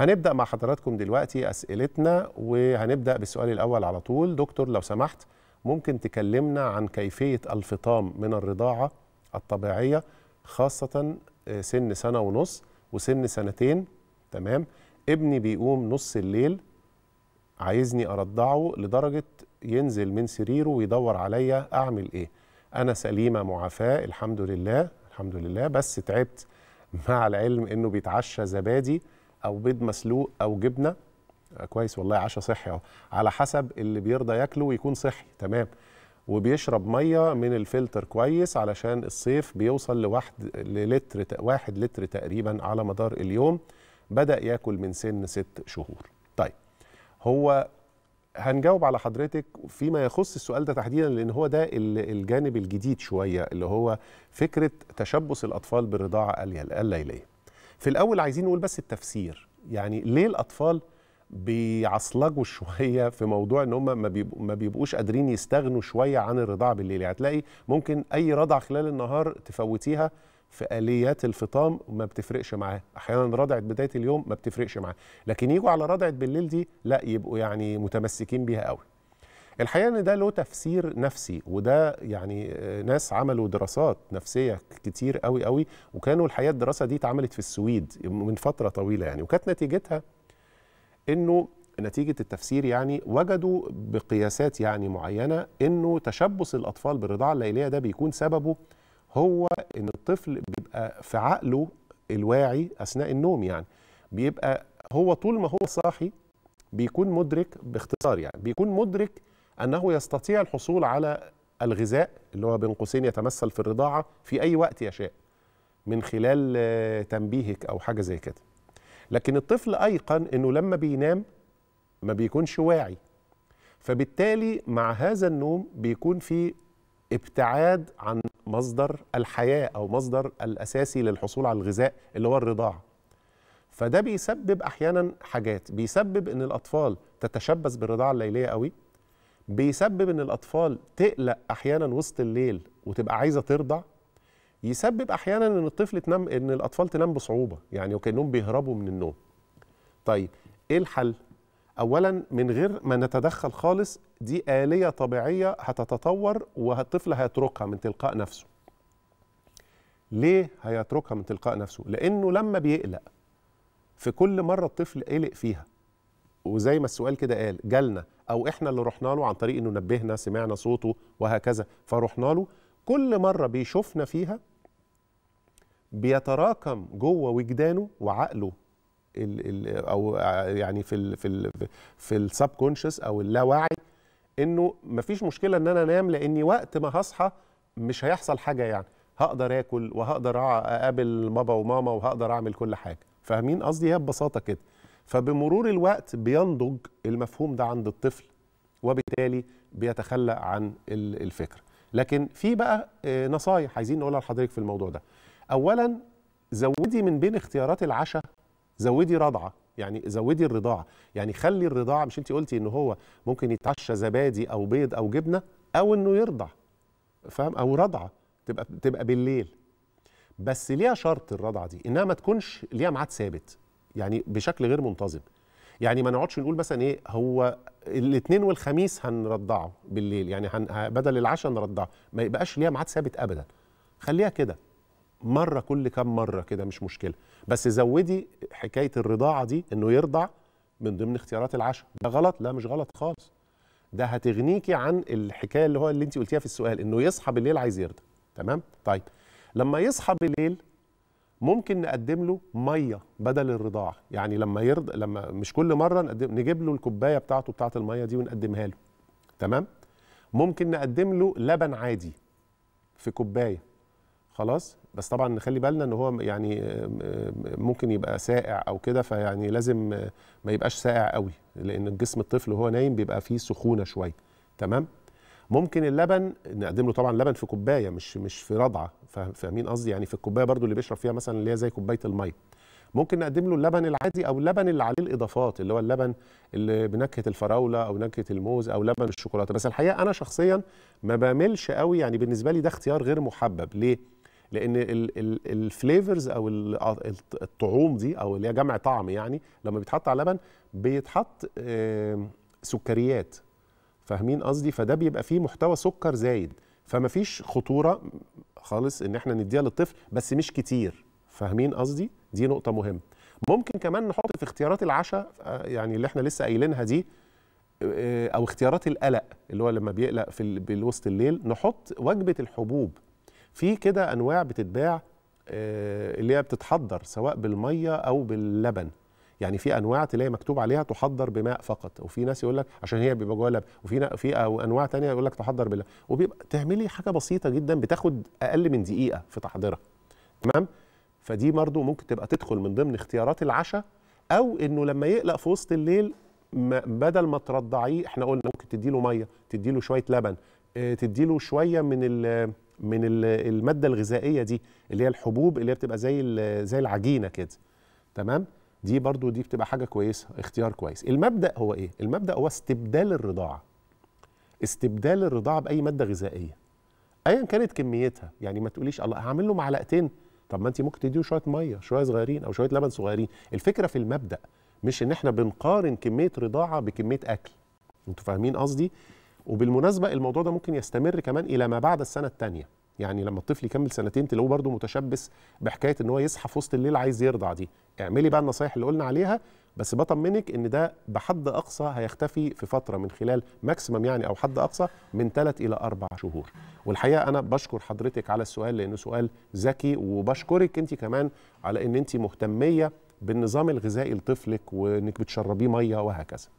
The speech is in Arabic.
هنبدا مع حضراتكم دلوقتي اسئلتنا وهنبدا بالسؤال الاول على طول دكتور لو سمحت ممكن تكلمنا عن كيفيه الفطام من الرضاعه الطبيعيه خاصه آه، سن سنه ونص وسن سنتين تمام ابني بيقوم نص الليل عايزني ارضعه لدرجه ينزل من سريره ويدور عليا اعمل ايه انا سليمه معافاه الحمد لله الحمد لله بس تعبت مع العلم انه بيتعشى زبادي او بيض مسلوق او جبنه آه، كويس والله عشاء صحي اهو على حسب اللي بيرضى ياكله ويكون صحي تمام وبيشرب ميه من الفلتر كويس علشان الصيف بيوصل لواحد للتر واحد لتر تقريبا على مدار اليوم بدا ياكل من سن ست شهور طيب هو هنجاوب على حضرتك فيما يخص السؤال ده تحديدا لان هو ده الجانب الجديد شويه اللي هو فكره تشبث الاطفال بالرضاعه الليليه في الاول عايزين نقول بس التفسير يعني ليه الاطفال بيعصلجوا شويه في موضوع ان هم ما, بيبقوش قادرين يستغنوا شويه عن الرضاعه بالليل يعني هتلاقي يعني ممكن اي رضع خلال النهار تفوتيها في اليات الفطام ما بتفرقش معاه احيانا رضعه بدايه اليوم ما بتفرقش معاه لكن يجوا على رضعه بالليل دي لا يبقوا يعني متمسكين بيها قوي الحقيقه ان ده له تفسير نفسي وده يعني آه، ناس عملوا دراسات نفسيه كتير قوي قوي وكانوا الحقيقه الدراسه دي اتعملت في السويد من فتره طويله يعني وكانت نتيجتها انه نتيجه التفسير يعني وجدوا بقياسات يعني معينه انه تشبث الاطفال بالرضاعه الليليه ده بيكون سببه هو ان الطفل بيبقى في عقله الواعي اثناء النوم يعني بيبقى هو طول ما هو صاحي بيكون مدرك باختصار يعني بيكون مدرك انه يستطيع الحصول على الغذاء اللي هو بين قوسين يتمثل في الرضاعه في اي وقت يشاء من خلال آه، تنبيهك او حاجه زي كده لكن الطفل ايقن انه لما بينام ما بيكونش واعي فبالتالي مع هذا النوم بيكون في ابتعاد عن مصدر الحياه او مصدر الاساسي للحصول على الغذاء اللي هو الرضاعه فده بيسبب احيانا حاجات بيسبب ان الاطفال تتشبث بالرضاعه الليليه قوي بيسبب ان الاطفال تقلق احيانا وسط الليل وتبقى عايزه ترضع يسبب احيانا ان الطفل تنام ان الاطفال تنام بصعوبه يعني وكانهم بيهربوا من النوم طيب ايه الحل اولا من غير ما نتدخل خالص دي اليه طبيعيه هتتطور والطفل هيتركها من تلقاء نفسه ليه هيتركها من تلقاء نفسه لانه لما بيقلق في كل مره الطفل قلق فيها وزي ما السؤال كده قال جالنا او احنا اللي رحنا له عن طريق انه نبهنا سمعنا صوته وهكذا فرحنا له كل مره بيشوفنا فيها بيتراكم جوه وجدانه وعقله الـ الـ او يعني في الـ في الـ في السبكونشس او اللاوعي انه مفيش مشكله ان انا انام لاني وقت ما هصحى مش هيحصل حاجه يعني هقدر اكل وهقدر اقابل بابا وماما وهقدر اعمل كل حاجه فاهمين قصدي هي ببساطه كده فبمرور الوقت بينضج المفهوم ده عند الطفل وبالتالي بيتخلى عن الفكر لكن في بقى آه، نصايح عايزين نقولها لحضرتك في الموضوع ده اولا زودي من بين اختيارات العشاء زودي رضعه يعني زودي الرضاعه يعني خلي الرضاعه مش انت قلتي ان هو ممكن يتعشى زبادي او بيض او جبنه او انه يرضع فاهم او رضعه تبقى تبقى بالليل بس ليها شرط الرضعه دي انها ما تكونش ليها ميعاد ثابت يعني بشكل غير منتظم يعني ما نقعدش نقول مثلا ايه هو الاثنين والخميس هنرضعه بالليل يعني هن بدل العشاء نرضعه ما يبقاش ليها ميعاد ثابت ابدا خليها كده مره كل كام مره كده مش مشكله بس زودي حكايه الرضاعه دي انه يرضع من ضمن اختيارات العشاء ده غلط لا مش غلط خالص ده هتغنيكي عن الحكايه اللي هو اللي انت قلتيها في السؤال انه يصحى بالليل عايز يرضع تمام طيب لما يصحى بالليل ممكن نقدم له ميه بدل الرضاعه يعني لما يرض لما مش كل مره نقدم... نجيب له الكوبايه بتاعته بتاعه الميه دي ونقدمها له تمام ممكن نقدم له لبن عادي في كوبايه خلاص بس طبعا نخلي بالنا ان هو يعني ممكن يبقى ساقع او كده فيعني لازم ما يبقاش ساقع قوي لان جسم الطفل وهو نايم بيبقى فيه سخونه شويه تمام ممكن اللبن نقدم له طبعا لبن في كوبايه مش مش في رضعه فاهمين قصدي يعني في الكوبايه برضو اللي بيشرب فيها مثلا اللي هي زي كوبايه الميه ممكن نقدم له اللبن العادي او اللبن اللي عليه الاضافات اللي هو اللبن اللي بنكهه الفراوله او نكهه الموز او لبن الشوكولاته بس الحقيقه انا شخصيا ما باملش قوي يعني بالنسبه لي ده اختيار غير محبب ليه لان الفليفرز او الطعوم دي او اللي هي جمع طعم يعني لما بيتحط على لبن بيتحط سكريات فاهمين قصدي فده بيبقى فيه محتوى سكر زايد فما فيش خطوره خالص ان احنا نديها للطفل بس مش كتير فاهمين قصدي دي نقطه مهمه ممكن كمان نحط في اختيارات العشاء آه، يعني اللي احنا لسه قايلينها دي آه، او اختيارات القلق اللي هو لما بيقلق في وسط الليل نحط وجبه الحبوب في كده انواع بتتباع آه، اللي هي بتتحضر سواء بالميه او باللبن يعني في انواع تلاقي مكتوب عليها تحضر بماء فقط وفي ناس يقول لك عشان هي بيبقى جوه وفي في انواع ثانيه يقول لك تحضر بالله وبيبقى تعملي حاجه بسيطه جدا بتاخد اقل من دقيقه في تحضيرها تمام فدي برضه ممكن تبقى تدخل من ضمن اختيارات العشاء او انه لما يقلق في وسط الليل بدل ما ترضعيه احنا قلنا ممكن تدي له ميه تدي له شويه لبن آه، تديله تدي له شويه من من الماده الغذائيه دي اللي هي الحبوب اللي هي بتبقى زي زي العجينه كده تمام دي برضو دي بتبقى حاجه كويسه اختيار كويس المبدا هو ايه المبدا هو استبدال الرضاعه استبدال الرضاعه باي ماده غذائيه ايا كانت كميتها يعني ما تقوليش الله هعمل له معلقتين طب ما انت ممكن تديه شويه ميه شويه صغيرين او شويه لبن صغيرين الفكره في المبدا مش ان احنا بنقارن كميه رضاعه بكميه اكل انتوا فاهمين قصدي وبالمناسبه الموضوع ده ممكن يستمر كمان الى ما بعد السنه الثانيه يعني لما الطفل يكمل سنتين تلاقوه برضه متشبث بحكايه ان هو يصحى في وسط الليل عايز يرضع دي اعملي بقى النصايح اللي قلنا عليها بس بطمنك ان ده بحد اقصى هيختفي في فتره من خلال ماكسيمم يعني او حد اقصى من 3 الى 4 شهور والحقيقه انا بشكر حضرتك على السؤال لانه سؤال ذكي وبشكرك انت كمان على ان انت مهتميه بالنظام الغذائي لطفلك وانك بتشربيه ميه وهكذا